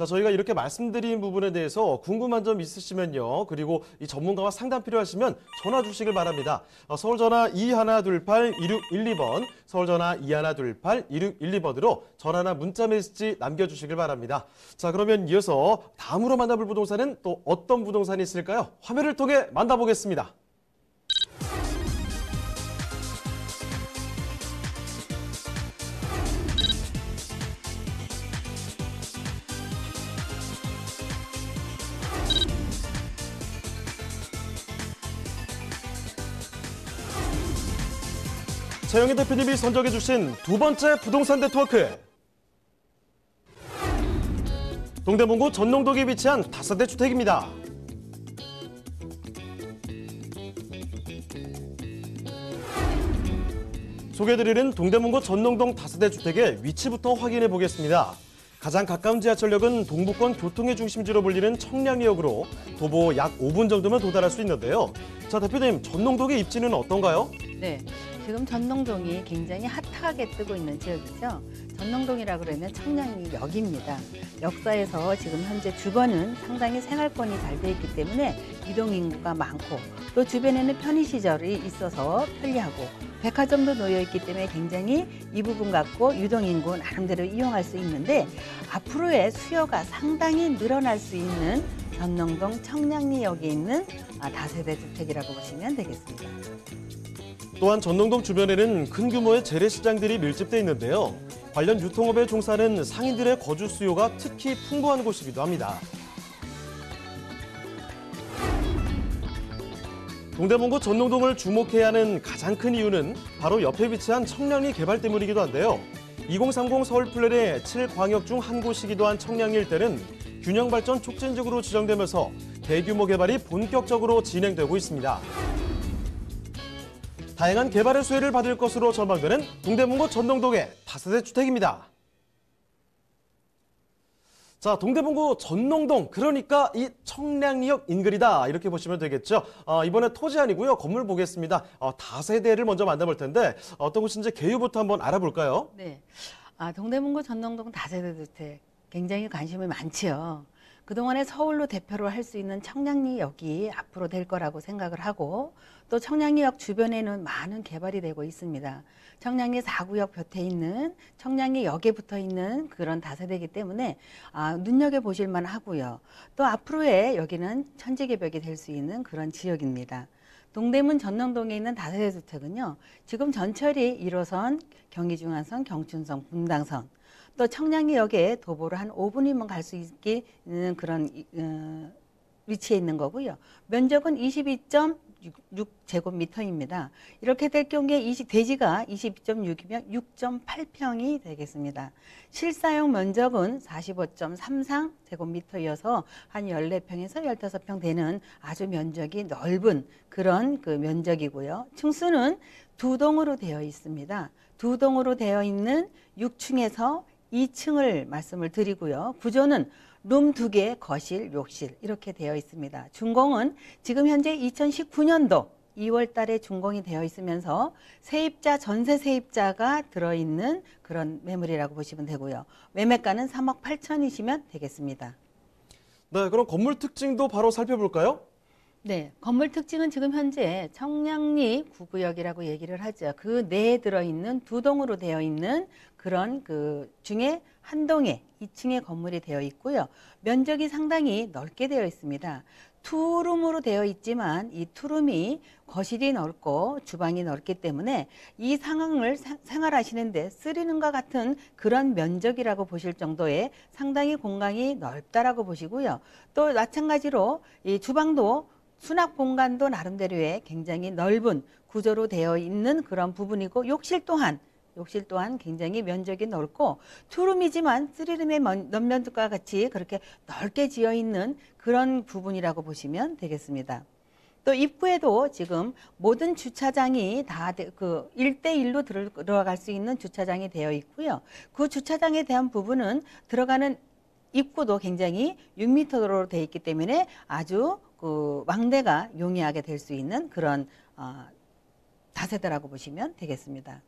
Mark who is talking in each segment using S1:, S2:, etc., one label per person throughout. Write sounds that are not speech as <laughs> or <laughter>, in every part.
S1: 자, 저희가 이렇게 말씀드린 부분에 대해서 궁금한 점 있으시면요. 그리고 이 전문가와 상담 필요하시면 전화 주시길 바랍니다. 어, 서울 전화 2128-2612번, 서울 전화 2128-2612번으로 전화나 문자 메시지 남겨주시길 바랍니다. 자, 그러면 이어서 다음으로 만나볼 부동산은 또 어떤 부동산이 있을까요? 화면을 통해 만나보겠습니다. 재영희 대표님이 선정해 주신 두 번째 부동산 네트워크. 동대문구 전농동에 위치한 다섯대 주택입니다. 소개해드리는 동대문구 전농동 다섯대 주택의 위치부터 확인해 보겠습니다. 가장 가까운 지하철역은 동북권 교통의 중심지로 불리는 청량리역으로 도보 약 5분 정도면 도달할 수 있는데요. 자 대표님 전농동의 입지는 어떤가요?
S2: 네, 지금 전농동이 굉장히 핫하게 뜨고 있는 지역이죠. 전농동이라 그러면 청량리 역입니다. 역사에서 지금 현재 주거는 상당히 생활권이 잘 돼 있기 때문에 이동 인구가 많고 또 주변에는 편의시절이 있어서 편리하고 백화점도 놓여 있기 때문에 굉장히 이 부분 갖고 유동인구 나름대로 이용할 수 있는데 앞으로의 수요가 상당히 늘어날 수 있는 전농동 청량리역에 있는 아, 다세대 주택이라고 보시면 되겠습니다.
S1: 또한 전농동 주변에는 큰 규모의 재래시장들이 밀집돼 있는데요. 관련 유통업에 종사하는 상인들의 거주 수요가 특히 풍부한 곳이기도 합니다. 동대문구 전농동을 주목해야 하는 가장 큰 이유는 바로 옆에 위치한 청량리 개발 때문이기도 한데요. 2030 서울 플랜의 7광역 중 한 곳이기도 한 청량리 일대는 균형 발전 촉진지구로 지정되면서 대규모 개발이 본격적으로 진행되고 있습니다. 다양한 개발의 수혜를 받을 것으로 전망되는 동대문구 전농동의 다세대 주택입니다. 자, 동대문구 전농동, 그러니까 이 청량리역 인근이다. 이렇게 보시면 되겠죠. 어, 이번에 토지 아니고요. 건물 보겠습니다. 어, 다세대를 먼저 만나볼 텐데 어떤 곳인지 개요부터 한번 알아볼까요?
S2: 네. 아, 동대문구 전농동 다세대 주택 굉장히 관심이 많지요. 그동안에 서울로 대표로 할 수 있는 청량리역이 앞으로 될 거라고 생각을 하고 또 청량리역 주변에는 많은 개발이 되고 있습니다. 청량리 4구역 곁에 있는 청량리 역에 붙어 있는 그런 다세대이기 때문에 아, 눈여겨보실 만 하고요. 또 앞으로의 여기는 천지개벽이 될 수 있는 그런 지역입니다. 동대문 전남동에 있는 다세대 주택은요. 지금 전철이 1호선, 경의중앙선, 경춘선, 분당선 또 청량리역에 도보로 한 5분이면 갈 수있는 음, 그런 어, 위치에 있는 거고요. 면적은 22.6제곱미터입니다. 이렇게 될 경우에 대지가 22.6이면 6.8평이 되겠습니다. 실사용 면적은 45.33 제곱미터여서 한 14평에서 15평 되는 아주 면적이 넓은 그런 그 면적이고요. 층수는 두 동으로 되어 있습니다. 두 동으로 되어 있는 6층에서 2층을 말씀을 드리고요. 구조는 룸 2개, 거실, 욕실 이렇게 되어 있습니다. 준공은 지금 현재 2019년도 2월 달에 준공이 되어 있으면서 세입자, 전세 세입자가 들어있는 그런 매물이라고 보시면 되고요. 매매가는 3억 8천이시면 되겠습니다.
S1: 네, 그럼 건물 특징도 바로 살펴볼까요?
S2: 네, 건물 특징은 지금 현재 청량리 구구역이라고 얘기를 하죠. 그 내에 들어있는 두 동으로 되어 있는 그런 그 중에 한 동에 2층의 건물이 되어 있고요. 면적이 상당히 넓게 되어 있습니다. 투룸으로 되어 있지만 이 투룸이 거실이 넓고 주방이 넓기 때문에 이 상황을 생활하시는데 쓰리는과 같은 그런 면적이라고 보실 정도의 상당히 공간이 넓다라고 보시고요. 또 마찬가지로 이 주방도 수납 공간도 나름대로의 굉장히 넓은 구조로 되어 있는 그런 부분이고 욕실 또한 욕실 또한 굉장히 면적이 넓고 투룸이지만 쓰리룸의 옆면과 같이 그렇게 넓게 지어 있는 그런 부분이라고 보시면 되겠습니다. 또 입구에도 지금 모든 주차장이 다 그 1대1로 들어갈 수 있는 주차장이 되어 있고요. 그 주차장에 대한 부분은 들어가는 입구도 굉장히 6m로 되어 있기 때문에 아주 그 왕래가 용이하게 될 수 있는 그런 어, 다세대라고 보시면 되겠습니다.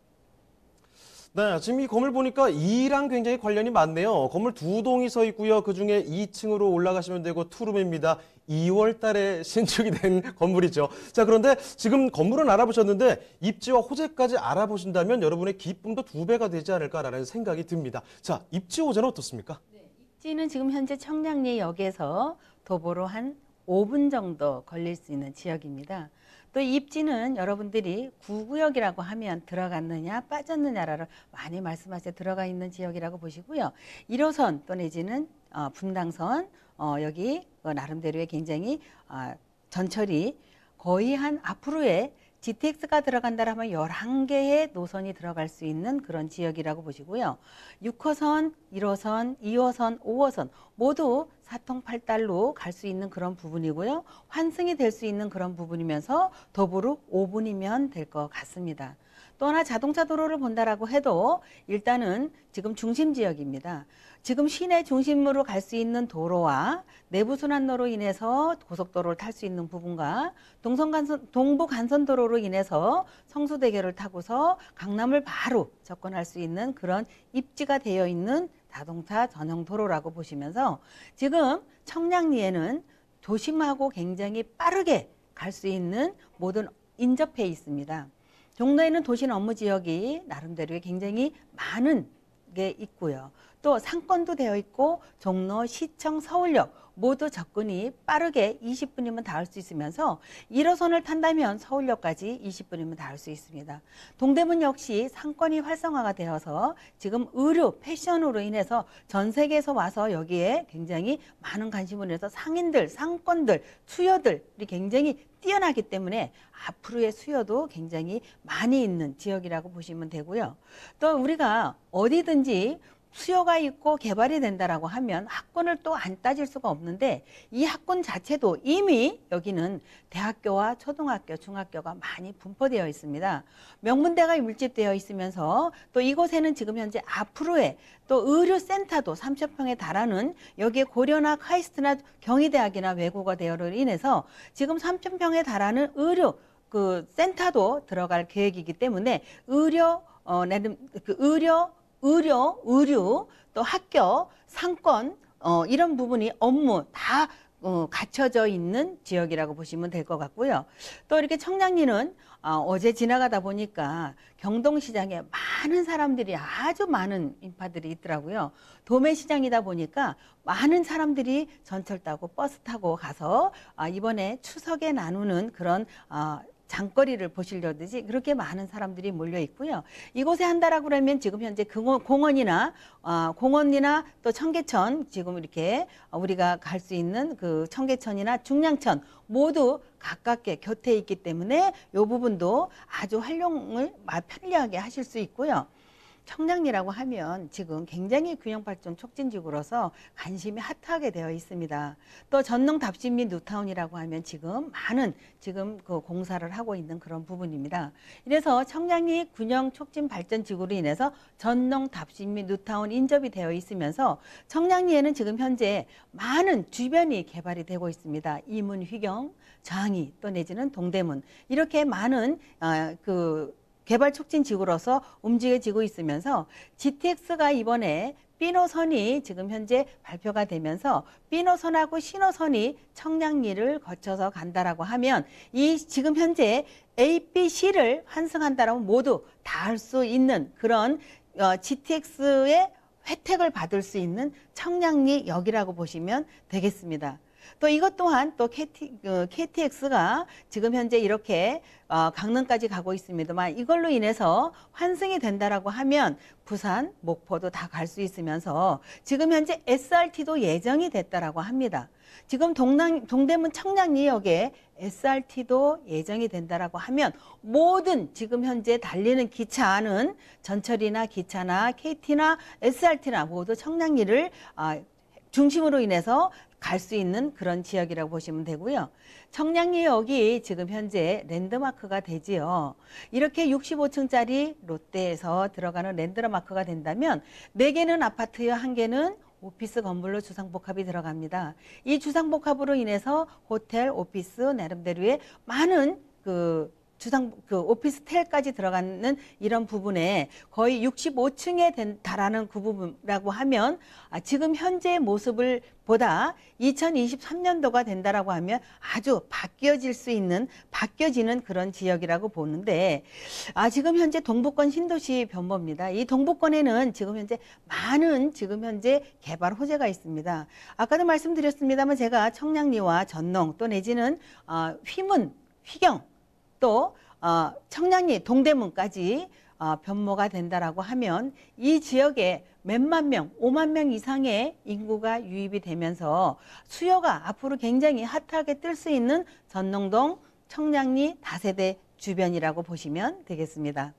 S1: 네, 지금 이 건물 보니까 2랑 굉장히 관련이 많네요. 건물 두 동이 서 있고요. 그중에 2층으로 올라가시면 되고 투룸입니다. 2월 달에 <laughs> 신축이 된 건물이죠. 자, 그런데 지금 건물은 알아보셨는데 입지와 호재까지 알아보신다면 여러분의 기쁨도 두 배가 되지 않을까라는 생각이 듭니다. 자, 입지 호재는 어떻습니까? 네,
S2: 입지는 지금 현재 청량리역에서 도보로 한 5분 정도 걸릴 수 있는 지역입니다. 또 입지는 여러분들이 구구역이라고 하면 들어갔느냐 빠졌느냐를 많이 말씀하세요. 들어가 있는 지역이라고 보시고요. 1호선 또 내지는 어, 분당선 어, 여기 어, 나름대로의 굉장히 어, 전철이 거의 한 앞으로의 GTX가 들어간다라면 11개의 노선이 들어갈 수 있는 그런 지역이라고 보시고요. 6호선, 1호선, 2호선, 5호선 모두 사통팔달로 갈 수 있는 그런 부분이고요. 환승이 될 수 있는 그런 부분이면서 더불어 5분이면 될 것 같습니다. 또 하나 자동차 도로를 본다라고 해도 일단은 지금 중심 지역입니다. 지금 시내 중심으로 갈 수 있는 도로와 내부 순환로로 인해서 고속도로를 탈 수 있는 부분과 동성간선 동부 간선도로로 인해서 성수대교를 타고서 강남을 바로 접근할 수 있는 그런 입지가 되어 있는 자동차 전용 도로라고 보시면서 지금 청량리에는 도심하고 굉장히 빠르게 갈 수 있는 모든 인접해 있습니다. 종로에 는 도시 업무 지역이 나름대로 굉장히 많은 게 있고요. 또 상권도 되어 있고 종로, 시청, 서울역 모두 접근이 빠르게 20분이면 닿을 수 있으면서 1호선을 탄다면 서울역까지 20분이면 닿을 수 있습니다. 동대문 역시 상권이 활성화가 되어서 지금 의류, 패션으로 인해서 전 세계에서 와서 여기에 굉장히 많은 관심을 해서 상인들, 상권들, 수요들이 굉장히 뛰어나기 때문에 앞으로의 수요도 굉장히 많이 있는 지역이라고 보시면 되고요. 또 우리가 어디든지 수요가 있고 개발이 된다라고 하면 학군을 또 안 따질 수가 없는데 이 학군 자체도 이미 여기는 대학교와 초등학교, 중학교가 많이 분포되어 있습니다. 명문대가 밀집되어 있으면서 또 이곳에는 지금 현재 앞으로의 또 의료센터도 30평에 달하는 여기에 고려나 카이스트나 경희대학이나 외국어 대여로 인해서 지금 30평에 달하는 의료 그 센터도 들어갈 계획이기 때문에 의료 어, 내름, 그 의료 의료, 의류, 또 학교, 상권 어, 이런 부분이 업무 다 어, 갖춰져 있는 지역이라고 보시면 될 것 같고요. 또 이렇게 청량리는 어, 제 지나가다 보니까 경동시장에 많은 사람들이 아주 많은 인파들이 있더라고요. 도매시장이다 보니까 많은 사람들이 전철 타고 버스 타고 가서 아, 이번에 추석에 나누는 그런 아, 장거리를 보시려든지 그렇게 많은 사람들이 몰려 있고요. 이곳에 한다라고 그러면 지금 현재 공원, 이나 어, 공원이나 또 청계천 지금 이렇게 우리가 갈 수 있는 그 청계천이나 중량천 모두 가깝게 곁에 있기 때문에 이 부분도 아주 활용을 편리하게 하실 수 있고요. 청량리라고 하면 지금 굉장히 균형발전 촉진지구로서 관심이 핫하게 되어 있습니다. 또 전농 답신및 뉴타운이라고 하면 지금 많은 지금 그 공사를 하고 있는 그런 부분입니다. 이래서 청량리 균형 촉진 발전 지구로 인해서 전농 답신및 뉴타운 인접이 되어 있으면서 청량리에는 지금 현재 많은 주변이 개발이 되고 있습니다. 이문 휘경, 저항이 또 내지는 동대문 이렇게 많은 어, 그 개발 촉진 지구로서 움직여지고 있으면서 GTX가 이번에 삐노선이 지금 현재 발표가 되면서 삐노선하고 신호선이 청량리를 거쳐서 간다라고 하면 이 지금 현재 A, B, C를 환승한다라면 모두 다 할 수 있는 그런 어, GTX의 혜택을 받을 수 있는 청량리 역이라고 보시면 되겠습니다. 또 이것 또한 또 KT, KTX가 어, 지금 현재 이렇게 어, 강릉까지 가고 있습니다만 이걸로 인해서 환승이 된다라고 하면 부산, 목포도 다 갈 수 있으면서 지금 현재 SRT도 예정이 됐다라고 합니다. 지금 동남, 동대문 청량리역에 SRT도 예정이 된다라고 하면 모든 지금 현재 달리는 기차는 전철이나 기차나 KT나 SRT나 모두 청량리를 아, 중심으로 인해서 갈수 있는 그런 지역이라고 보시면 되고요. 청량리역이 지금 현재 랜드마크가 되지요. 이렇게 65층짜리 롯데에서 들어가는 랜드마크가 된다면 4개는 아파트요, 1개는 오피스 건물로 주상복합이 들어갑니다. 이 주상복합으로 인해서 호텔, 오피스 나름대로의 많은 그 주상 그 오피스텔까지 들어가는 이런 부분에 거의 65층에 된다라는 그 부분이라고 하면 아, 지금 현재의 모습을 보다 2023년도가 된다라고 하면 아주 바뀌어질 수 있는 바뀌어지는 그런 지역이라고 보는데 아 지금 현재 동북권 신도시 변모입니다. 이 동북권에는 지금 현재 많은 지금 현재 개발 호재가 있습니다. 아까도 말씀드렸습니다만 제가 청량리와 전농 또 내지는 어, 휘문 휘경 또 어, 청량리 동대문까지 어, 변모가 된다라고 하면 이 지역에 몇만 명, 5만 명 이상의 인구가 유입이 되면서 수요가 앞으로 굉장히 핫하게 뜰 수 있는 전농동 청량리 다세대 주변이라고 보시면 되겠습니다.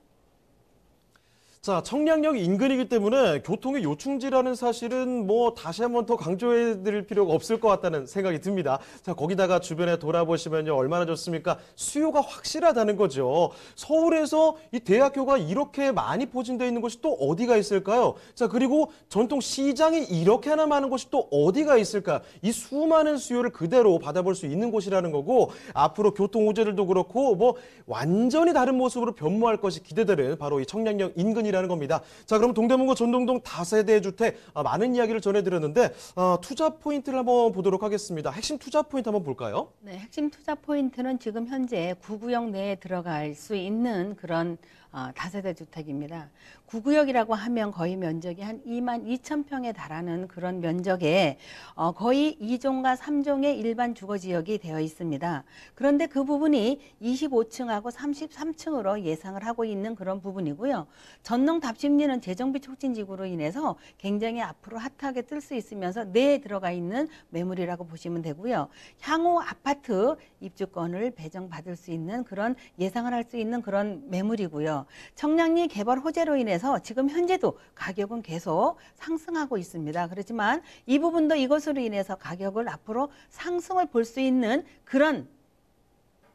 S1: 자, 청량역 인근이기 때문에 교통의 요충지라는 사실은 뭐 다시 한번 더 강조해 드릴 필요가 없을 것 같다는 생각이 듭니다. 자, 거기다가 주변에 돌아보시면요. 얼마나 좋습니까? 수요가 확실하다는 거죠. 서울에서 이 대학교가 이렇게 많이 포진되어 있는 곳이 또 어디가 있을까요? 자, 그리고 전통 시장이 이렇게 나 많은 곳이 또 어디가 있을까? 이 수많은 수요를 그대로 받아볼 수 있는 곳이라는 거고 앞으로 교통 호재들도 그렇고 뭐 완전히 다른 모습으로 변모할 것이 기대되는 바로 이 청량역 인근이 주이라는 겁니다. 자, 그럼 동대문구 전동동 다세대 주택 아, 많은 이야기를 전해드렸는데 어, 투자 포인트를 한번 보도록 하겠습니다. 핵심 투자 포인트 한번 볼까요?
S2: 네, 핵심 투자 포인트는 지금 현재 구구역 내에 들어갈 수 있는 그런 어, 다세대 주택입니다. 구구역이라고 하면 거의 면적이 한 2만 2천 평에 달하는 그런 면적에 어, 거의 2종과 3종의 일반 주거지역이 되어 있습니다. 그런데 그 부분이 25층하고 33층으로 예상을 하고 있는 그런 부분이고요. 전농 답심리는 재정비 촉진지구로 인해서 굉장히 앞으로 핫하게 뜰 수 있으면서 내에 들어가 있는 매물이라고 보시면 되고요. 향후 아파트 입주권을 배정받을 수 있는 그런 예상을 할 수 있는 그런 매물이고요. 청량리 개발 호재로 인해서 지금 현재도 가격은 계속 상승하고 있습니다. 그렇지만 이 부분도 이것으로 인해서 가격을 앞으로 상승을 볼 수 있는 그런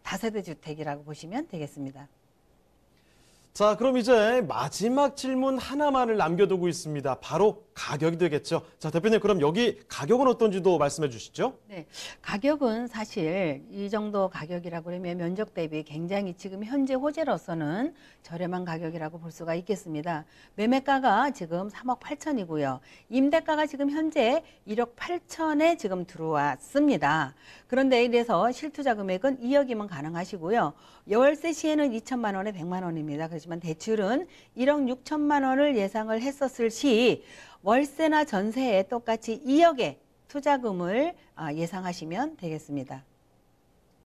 S2: 다세대 주택이라고 보시면 되겠습니다.
S1: 자, 그럼 이제 마지막 질문 하나만을 남겨두고 있습니다. 바로 가격이 되겠죠. 자, 대표님 그럼 여기 가격은 어떤지도 말씀해 주시죠.
S2: 네, 가격은 사실 이 정도 가격이라고 그러면 면적 대비 굉장히 지금 현재 호재로서는 저렴한 가격이라고 볼 수가 있겠습니다. 매매가가 지금 3억 8천이고요. 임대가가 지금 현재 1억 8천에 지금 들어왔습니다. 그런데 이래서 실투자 금액은 2억이면 가능하시고요. 월세 시에는 2천만 원에 100만 원입니다. 그렇지만 대출은 1억 6천만 원을 예상을 했었을 시 월세나 전세에 똑같이 2억의 투자금을 아, 예상하시면 되겠습니다.